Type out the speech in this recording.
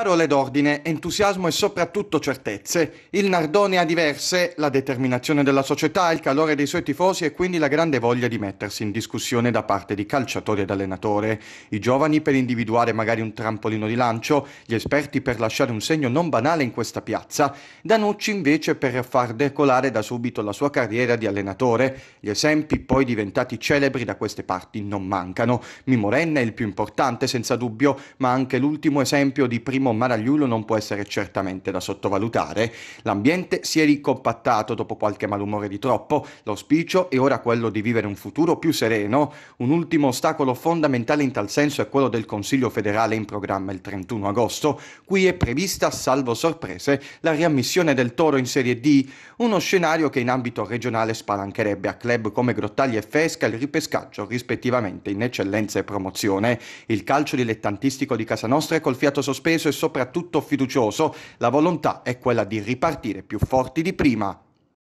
Parole d'ordine, entusiasmo e soprattutto certezze. Il Nardone ha diverse, la determinazione della società, il calore dei suoi tifosi e quindi la grande voglia di mettersi in discussione da parte di calciatori ed allenatore. I giovani per individuare magari un trampolino di lancio, gli esperti per lasciare un segno non banale in questa piazza, Danucci invece per far decolare da subito la sua carriera di allenatore. Gli esempi poi diventati celebri da queste parti non mancano. Mimorenne è il più importante senza dubbio, ma anche l'ultimo esempio di primo turismo maragliulo non può essere certamente da sottovalutare. L'ambiente si è ricompattato dopo qualche malumore di troppo, l'auspicio è ora quello di vivere un futuro più sereno. Un ultimo ostacolo fondamentale in tal senso è quello del Consiglio federale in programma il 31 agosto. Qui è prevista, salvo sorprese, la riammissione del Toro in Serie D, uno scenario che in ambito regionale spalancherebbe a club come Grottaglia e Fesca il ripescaggio rispettivamente in eccellenza e promozione. Il calcio dilettantistico di casa nostra è col fiato sospeso e soprattutto fiducioso, la volontà è quella di ripartire più forti di prima